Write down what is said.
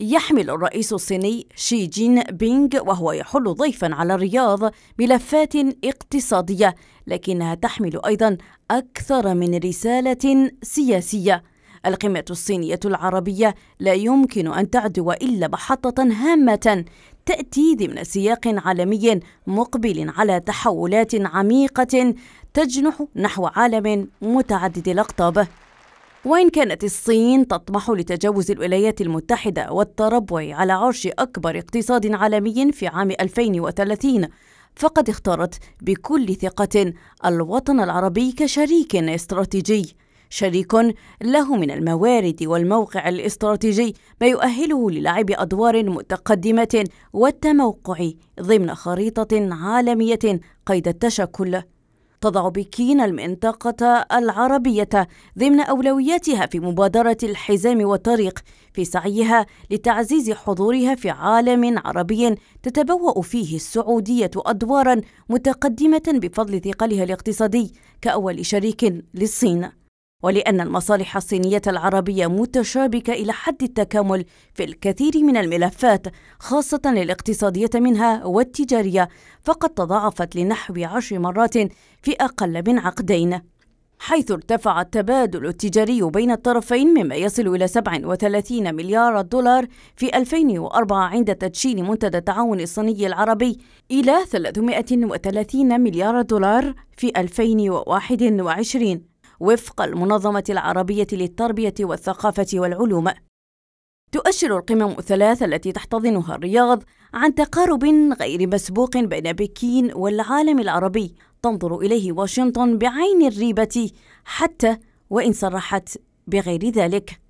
يحمل الرئيس الصيني شي جين بينغ وهو يحل ضيفا على الرياض ملفات اقتصادية لكنها تحمل أيضا أكثر من رسالة سياسية القمة الصينية العربية لا يمكن أن تعدو إلا محطة هامة تأتي ضمن سياق عالمي مقبل على تحولات عميقة تجنح نحو عالم متعدد الأقطاب وإن كانت الصين تطمح لتجاوز الولايات المتحدة والتربع على عرش أكبر اقتصاد عالمي في عام 2030 فقد اختارت بكل ثقة الوطن العربي كشريك استراتيجي شريك له من الموارد والموقع الاستراتيجي ما يؤهله للعب ادوار متقدمه والتموقع ضمن خريطه عالميه قيد التشكل تضع بكين المنطقة العربية ضمن أولوياتها في مبادرة الحزام والطريق في سعيها لتعزيز حضورها في عالم عربي تتبوأ فيه السعودية أدوارا متقدمة بفضل ثقلها الاقتصادي كأول شريك للصين ولأن المصالح الصينية العربية متشابكة إلى حد التكامل في الكثير من الملفات خاصة الاقتصادية منها والتجارية فقد تضاعفت لنحو عشر مرات في أقل من عقدين حيث ارتفع التبادل التجاري بين الطرفين مما يصل إلى 37 مليار دولار في 2004 عند تدشين منتدى التعاون الصيني العربي إلى 330 مليار دولار في 2021 وفق المنظمة العربية للتربية والثقافة والعلوم. تؤشر القمم الثلاث التي تحتضنها الرياض عن تقارب غير مسبوق بين بكين والعالم العربي تنظر إليه واشنطن بعين الريبة حتى وإن صرحت بغير ذلك